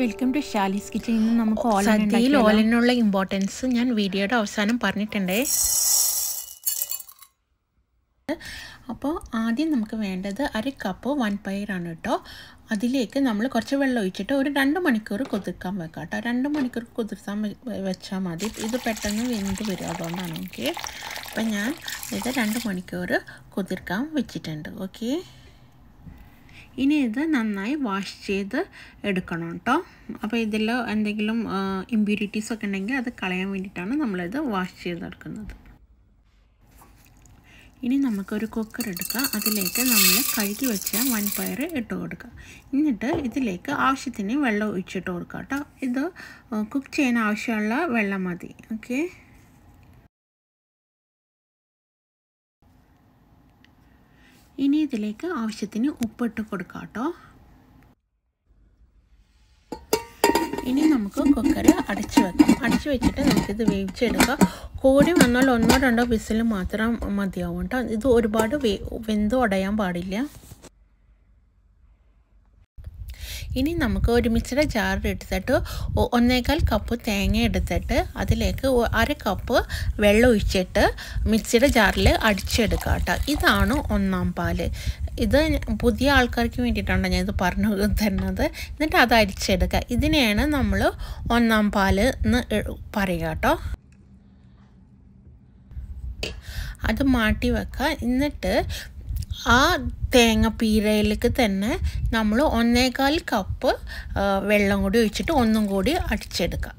welcome to ഷാലിസ് kitchen ഇന്ന് നമുക്ക് സദ്യയിൽ ഓലിനുള്ള ഇമ്പോർട്ടൻസ് ഞാൻ വീഡിയോയുടെ അവസാനം പറഞ്ഞിട്ടുണ്ടേ അപ്പോൾ ആദ്യം നമുക്ക് വേണ്ടത് അര കപ്പ് വൺ പയറാണ് കേട്ടോ അതിലേക്ക് നമ്മൾ കുറച്ച് വെള്ളം ഒഴിച്ചിട്ട് ഒരു രണ്ട് മണിക്കൂർ കുതിർക്കാൻ വെക്കാം കേട്ടോ രണ്ട് മണിക്കൂർ കുതിർത്താൻ വെച്ചാൽ മതി ഇത് പെട്ടെന്ന് വെന്ത് വരും അതുകൊണ്ടാണ് ഓക്കെ അപ്പം ഞാൻ ഇത് രണ്ട് മണിക്കൂർ കുതിർക്കാൻ വെച്ചിട്ടുണ്ട് ഓക്കേ ഇനി ഇത് നന്നായി വാഷ് ചെയ്ത് എടുക്കണം കേട്ടോ അപ്പോൾ ഇതിൽ എന്തെങ്കിലും ഇമ്പ്യൂരിറ്റീസ് ഒക്കെ ഉണ്ടെങ്കിൽ അത് കളയാൻ വേണ്ടിയിട്ടാണ് നമ്മളിത് വാഷ് ചെയ്തെടുക്കുന്നത് ഇനി നമുക്കൊരു കുക്കർ എടുക്കുക അതിലേക്ക് നമ്മൾ കഴുകി വെച്ച പയർ ഇട്ട് കൊടുക്കുക എന്നിട്ട് ഇതിലേക്ക് ആവശ്യത്തിന് വെള്ളം ഒഴിച്ചിട്ട് കൊടുക്കുക കേട്ടോ ഇത് കുക്ക് ചെയ്യാൻ ആവശ്യമുള്ള വെള്ളം മതി ഓക്കെ ഇനി ഇതിലേക്ക് ആവശ്യത്തിന് ഉപ്പിട്ട് കൊടുക്കാം കേട്ടോ ഇനി നമുക്ക് കുക്കർ അടച്ചു വെക്കാം അടച്ചു വെച്ചിട്ട് നമുക്കിത് വേവിച്ചെടുക്കാം കോടി വന്നാൽ ഒന്നോ രണ്ടോ വിസിൽ മാത്രം മതിയാവും കേട്ടോ ഇത് ഒരുപാട് വെ വെന്ത് പാടില്ല ഇനി നമുക്ക് ഒരു മിക്സഡ് ജാർ ഒന്നേകാൽ കപ്പ് തേങ്ങ എടുത്തിട്ട് അതിലേക്ക് അര കപ്പ് വെള്ളം ഒഴിച്ചിട്ട് മിക്സിയുടെ ജാറിൽ അടിച്ചെടുക്കുക കേട്ടോ ഇതാണ് ഒന്നാം പാല് ഇത് പുതിയ ആൾക്കാർക്ക് വേണ്ടിയിട്ടാണ് ഞാനിത് പറഞ്ഞു തരുന്നത് എന്നിട്ട് അത് അരിച്ചെടുക്കുക ഇതിനെയാണ് നമ്മൾ ഒന്നാം പാല് എന്ന് പറയുക കേട്ടോ അത് മാറ്റി വെക്കുക എന്നിട്ട് ആ തേങ്ങ തേങ്ങാപ്പീരയിലേക്ക് തന്നെ നമ്മൾ ഒന്നേകാൽ കപ്പ് വെള്ളം കൂടി ഒഴിച്ചിട്ട് ഒന്നും കൂടി അടിച്ചെടുക്കാം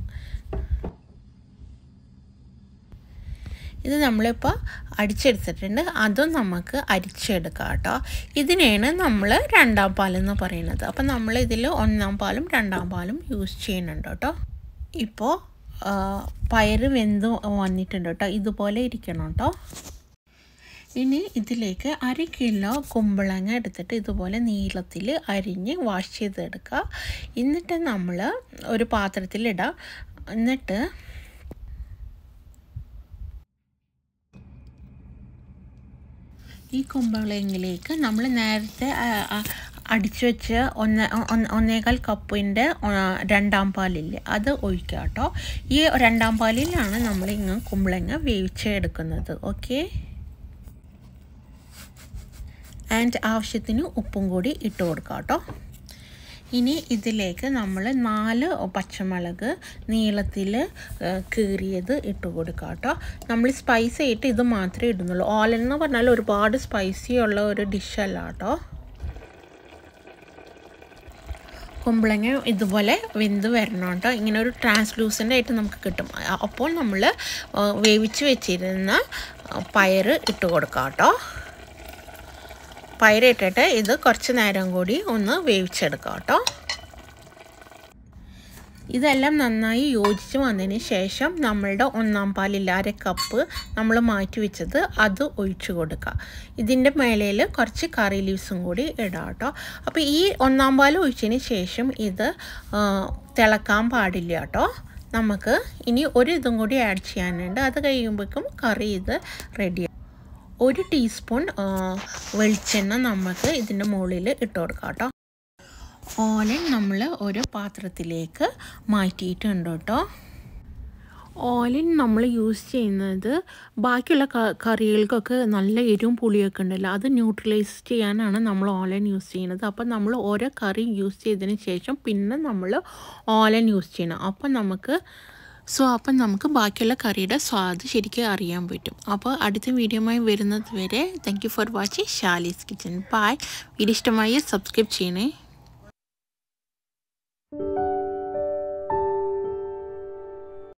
ഇത് നമ്മളിപ്പോൾ അടിച്ചെടുത്തിട്ടുണ്ട് അതും നമുക്ക് അരിച്ചെടുക്കാം കേട്ടോ ഇതിനെയാണ് നമ്മൾ രണ്ടാം പാലെന്ന് പറയുന്നത് അപ്പം നമ്മൾ ഇതിൽ ഒന്നാം പാലും രണ്ടാം പാലും യൂസ് ചെയ്യുന്നുണ്ട് കേട്ടോ ഇപ്പോൾ പയറ് വെന്ത് വന്നിട്ടുണ്ട് കേട്ടോ ഇതുപോലെ ഇരിക്കണം കേട്ടോ ഇനി ഇതിലേക്ക് അര കിലോ കുമ്പളങ്ങ എടുത്തിട്ട് ഇതുപോലെ നീളത്തിൽ അരിഞ്ഞ് വാഷ് ചെയ്തെടുക്കുക എന്നിട്ട് നമ്മൾ ഒരു പാത്രത്തിലിടാം എന്നിട്ട് ഈ കുമ്പളങ്ങിലേക്ക് നമ്മൾ നേരത്തെ അടിച്ചു വെച്ച് ഒന്ന് ഒന്നേകാൽ കപ്പിൻ്റെ രണ്ടാം പാലില്ല അത് ഒഴിക്കുക കേട്ടോ ഈ രണ്ടാം പാലിലാണ് നമ്മൾ ഇങ്ങ് കുമ്പളങ്ങ വേവിച്ചെടുക്കുന്നത് ഓക്കേ ആൻഡ് ആവശ്യത്തിന് ഉപ്പും കൂടി ഇട്ട് കൊടുക്കാം കേട്ടോ ഇനി ഇതിലേക്ക് നമ്മൾ നാല് പച്ചമുളക് നീളത്തിൽ കീറിയത് ഇട്ട് കൊടുക്കാം കേട്ടോ നമ്മൾ സ്പൈസ് ആയിട്ട് ഇത് മാത്രമേ ഇടുന്നുള്ളൂ എന്ന് പറഞ്ഞാൽ ഒരുപാട് സ്പൈസി ഉള്ള ഒരു ഡിഷല്ല കേട്ടോ കുമ്പളങ്ങ ഇതുപോലെ വെന്ത് വരണം കേട്ടോ ഇങ്ങനെ ഒരു ട്രാൻസ്ലൂസൻ്റ് ആയിട്ട് നമുക്ക് കിട്ടും അപ്പോൾ നമ്മൾ വേവിച്ച് വെച്ചിരുന്ന പയർ ഇട്ട് കൊടുക്കാം കേട്ടോ പയറിട്ടിട്ട് ഇത് കുറച്ച് നേരം കൂടി ഒന്ന് വേവിച്ചെടുക്കാം കേട്ടോ ഇതെല്ലാം നന്നായി യോജിച്ച് വന്നതിന് ശേഷം നമ്മളുടെ ഒന്നാം പാലിൽ അര കപ്പ് നമ്മൾ മാറ്റി വെച്ചത് അത് ഒഴിച്ചു കൊടുക്കുക ഇതിൻ്റെ മേലയിൽ കുറച്ച് കറി ലീവ്സും കൂടി ഇടാം കേട്ടോ അപ്പോൾ ഈ ഒന്നാം പാൽ ഒഴിച്ചതിന് ശേഷം ഇത് തിളക്കാൻ പാടില്ല കേട്ടോ നമുക്ക് ഇനി ഒരു ഇതും കൂടി ആഡ് ചെയ്യാനുണ്ട് അത് കഴിയുമ്പോഴേക്കും കറി ഇത് റെഡി ഒരു ടീസ്പൂൺ വെളിച്ചെണ്ണ നമുക്ക് ഇതിൻ്റെ മുകളിൽ ഇട്ട് കൊടുക്കാം കേട്ടോ ഓലൻ നമ്മൾ ഒരു പാത്രത്തിലേക്ക് മാറ്റിയിട്ടുണ്ട് കേട്ടോ ഓലൻ നമ്മൾ യൂസ് ചെയ്യുന്നത് ബാക്കിയുള്ള കറികൾക്കൊക്കെ നല്ല എരിവും പുളിയൊക്കെ ഉണ്ടല്ലോ അത് ന്യൂട്രലൈസ് ചെയ്യാനാണ് നമ്മൾ ഓലൻ യൂസ് ചെയ്യുന്നത് അപ്പം നമ്മൾ ഓരോ കറി യൂസ് ചെയ്തതിന് ശേഷം പിന്നെ നമ്മൾ ഓലൻ യൂസ് ചെയ്യണം അപ്പം നമുക്ക് സോ അപ്പം നമുക്ക് ബാക്കിയുള്ള കറിയുടെ സ്വാദ് ശരിക്കും അറിയാൻ പറ്റും അപ്പോൾ അടുത്ത വീഡിയോമായി വരുന്നത് വരെ thank for watching Shali's kitchen bye video ഇഷ്ടമായി സബ്സ്ക്രൈബ് ചെയ്യണേ